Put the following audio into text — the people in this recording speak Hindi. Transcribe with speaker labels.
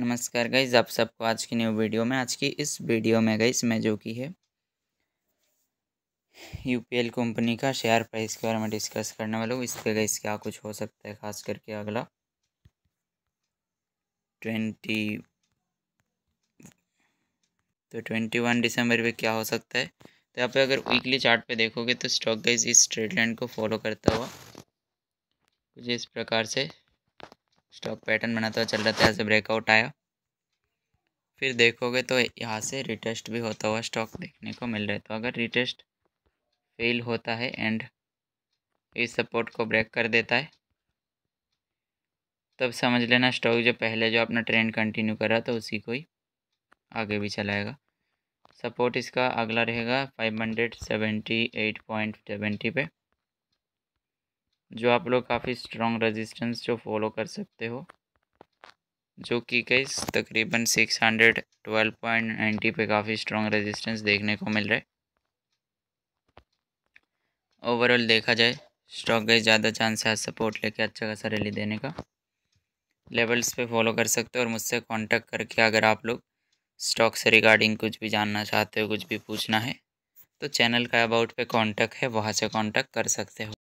Speaker 1: नमस्कार गाइज आप सबको आज की न्यू वीडियो में आज की इस वीडियो में गई मैं जो की है यूपीएल कंपनी का शेयर प्राइस के बारे में डिस्कस करने वाला हूँ इस पर गाइज क्या कुछ हो सकता है खास करके अगला ट्वेंटी तो ट्वेंटी वन दिसंबर पे क्या हो सकता है तो यहाँ पे अगर वीकली चार्ट पे देखोगे तो स्टॉक गाइज इस ट्रेड लाइन को फॉलो करता हुआ कुछ इस प्रकार से स्टॉक पैटर्न बनाता हुआ चल रहा था ऐसे ब्रेकआउट आया फिर देखोगे तो यहाँ से रिटेस्ट भी होता हुआ स्टॉक देखने को मिल रहा है तो अगर रिटेस्ट फेल होता है एंड इस सपोर्ट को ब्रेक कर देता है तब समझ लेना स्टॉक जो पहले जो अपना ट्रेंड कंटिन्यू कर रहा था उसी को ही आगे भी चलाएगा सपोर्ट इसका अगला रहेगा five hundred seventy eight point seventy पे जो आप लोग काफ़ी स्ट्रॉन्ग रेजिस्टेंस जो फॉलो कर सकते हो जो कि कई तकरीबन six hundred twelve point ninety पर काफ़ी स्ट्रॉन्ग रेजिस्टेंस देखने को मिल रहा है ओवरऑल देखा जाए स्टॉक गई ज़्यादा चांस है सपोर्ट लेके अच्छा खासा रैली देने का लेवल्स पे फॉलो कर सकते हो और मुझसे कांटेक्ट करके अगर आप लोग स्टॉक से रिगार्डिंग कुछ भी जानना चाहते हो कुछ भी पूछना है तो चैनल का अबाउट पे कांटेक्ट है वहाँ से कांटेक्ट कर सकते हो